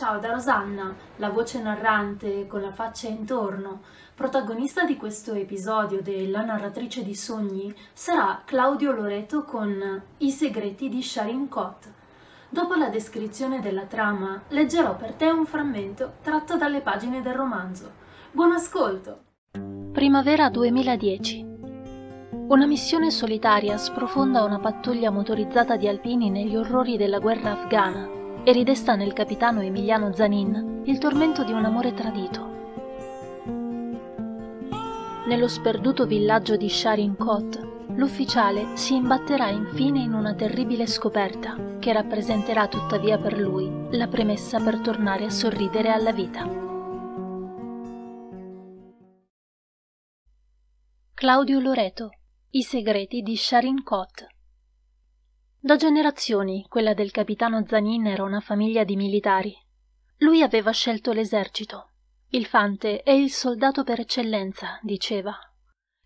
Ciao da Rosanna, la voce narrante con la faccia intorno. Protagonista di questo episodio della narratrice di sogni sarà Claudio Loreto con I segreti di Sharin Kot. Dopo la descrizione della trama, leggerò per te un frammento tratto dalle pagine del romanzo. Buon ascolto! Primavera 2010 una missione solitaria sprofonda una pattuglia motorizzata di alpini negli orrori della guerra afghana e ridesta nel capitano Emiliano Zanin il tormento di un amore tradito. Nello sperduto villaggio di Sharin Kot, l'ufficiale si imbatterà infine in una terribile scoperta, che rappresenterà tuttavia per lui la premessa per tornare a sorridere alla vita. Claudio Loreto I segreti di Sharin Kot da generazioni quella del capitano Zanin era una famiglia di militari. Lui aveva scelto l'esercito. Il fante è il soldato per eccellenza, diceva.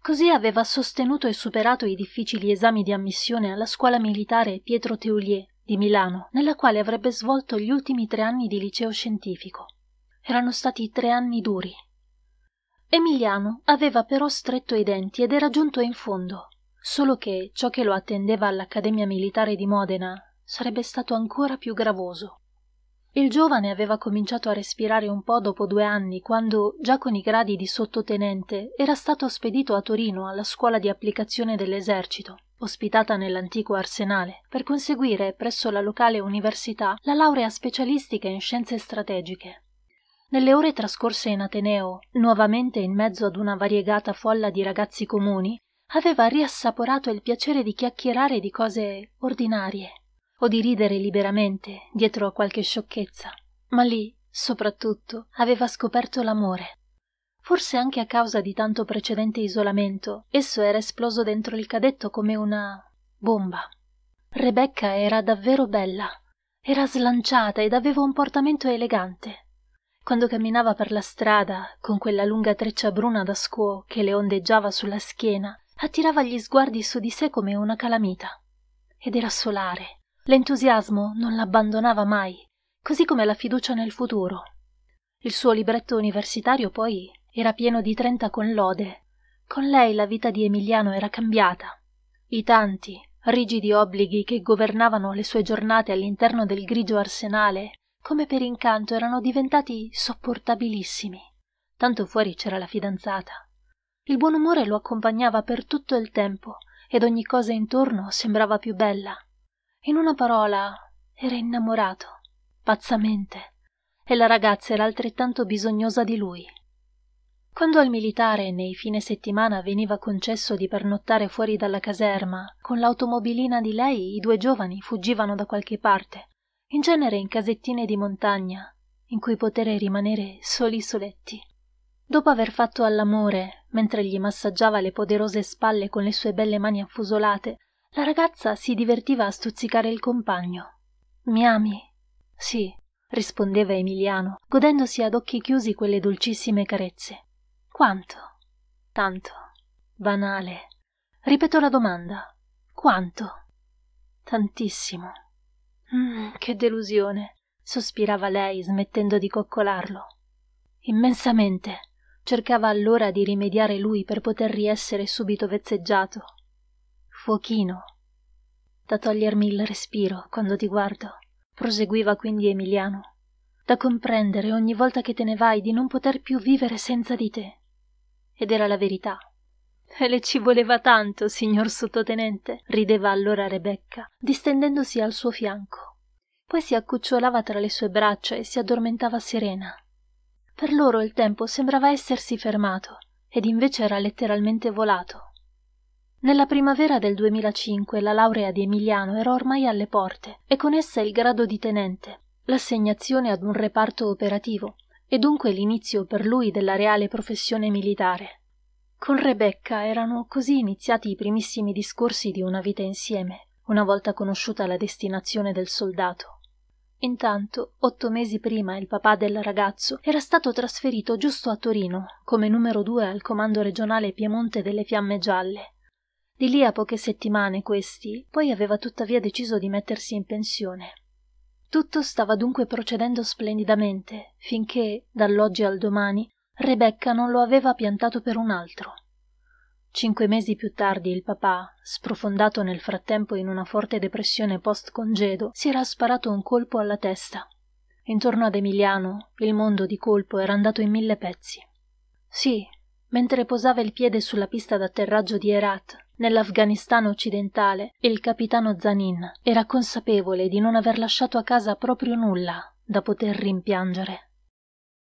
Così aveva sostenuto e superato i difficili esami di ammissione alla scuola militare Pietro Teulier di Milano, nella quale avrebbe svolto gli ultimi tre anni di liceo scientifico. Erano stati tre anni duri. Emiliano aveva però stretto i denti ed era giunto in fondo solo che ciò che lo attendeva all'accademia militare di modena sarebbe stato ancora più gravoso il giovane aveva cominciato a respirare un po dopo due anni quando già con i gradi di sottotenente era stato spedito a torino alla scuola di applicazione dell'esercito ospitata nell'antico arsenale per conseguire presso la locale università la laurea specialistica in scienze strategiche nelle ore trascorse in ateneo nuovamente in mezzo ad una variegata folla di ragazzi comuni aveva riassaporato il piacere di chiacchierare di cose ordinarie o di ridere liberamente dietro a qualche sciocchezza, ma lì, soprattutto, aveva scoperto l'amore. Forse anche a causa di tanto precedente isolamento, esso era esploso dentro il cadetto come una bomba. Rebecca era davvero bella, era slanciata ed aveva un portamento elegante. Quando camminava per la strada, con quella lunga treccia bruna da squo che le ondeggiava sulla schiena, attirava gli sguardi su di sé come una calamita. Ed era solare. L'entusiasmo non l'abbandonava mai, così come la fiducia nel futuro. Il suo libretto universitario poi era pieno di Trenta con lode. Con lei la vita di Emiliano era cambiata. I tanti, rigidi obblighi che governavano le sue giornate all'interno del grigio arsenale, come per incanto erano diventati sopportabilissimi. Tanto fuori c'era la fidanzata il buon umore lo accompagnava per tutto il tempo ed ogni cosa intorno sembrava più bella in una parola era innamorato pazzamente e la ragazza era altrettanto bisognosa di lui quando al militare nei fine settimana veniva concesso di pernottare fuori dalla caserma con l'automobilina di lei i due giovani fuggivano da qualche parte in genere in casettine di montagna in cui poter rimanere soli soletti dopo aver fatto all'amore mentre gli massaggiava le poderose spalle con le sue belle mani affusolate, la ragazza si divertiva a stuzzicare il compagno. Mi ami? Sì, rispondeva Emiliano, godendosi ad occhi chiusi quelle dolcissime carezze. Quanto? Tanto. Banale. Ripeto la domanda. Quanto? Tantissimo. Mm, che delusione, sospirava lei, smettendo di coccolarlo. Immensamente cercava allora di rimediare lui per poter riessere subito vezzeggiato fuochino da togliermi il respiro quando ti guardo proseguiva quindi emiliano da comprendere ogni volta che te ne vai di non poter più vivere senza di te ed era la verità e le ci voleva tanto signor sottotenente rideva allora rebecca distendendosi al suo fianco poi si accucciolava tra le sue braccia e si addormentava serena per loro il tempo sembrava essersi fermato ed invece era letteralmente volato nella primavera del duemilacinque la laurea di Emiliano era ormai alle porte e con essa il grado di tenente, l'assegnazione ad un reparto operativo e dunque l'inizio per lui della reale professione militare. Con Rebecca erano così iniziati i primissimi discorsi di una vita insieme, una volta conosciuta la destinazione del soldato. Intanto, otto mesi prima il papà del ragazzo era stato trasferito giusto a Torino, come numero due al comando regionale Piemonte delle Fiamme Gialle. Di lì a poche settimane questi, poi aveva tuttavia deciso di mettersi in pensione. Tutto stava dunque procedendo splendidamente, finché, dall'oggi al domani, Rebecca non lo aveva piantato per un altro. Cinque mesi più tardi il papà, sprofondato nel frattempo in una forte depressione post-congedo, si era sparato un colpo alla testa. Intorno ad Emiliano il mondo di colpo era andato in mille pezzi. Sì, mentre posava il piede sulla pista d'atterraggio di Herat, nell'Afghanistan occidentale, il capitano Zanin era consapevole di non aver lasciato a casa proprio nulla da poter rimpiangere.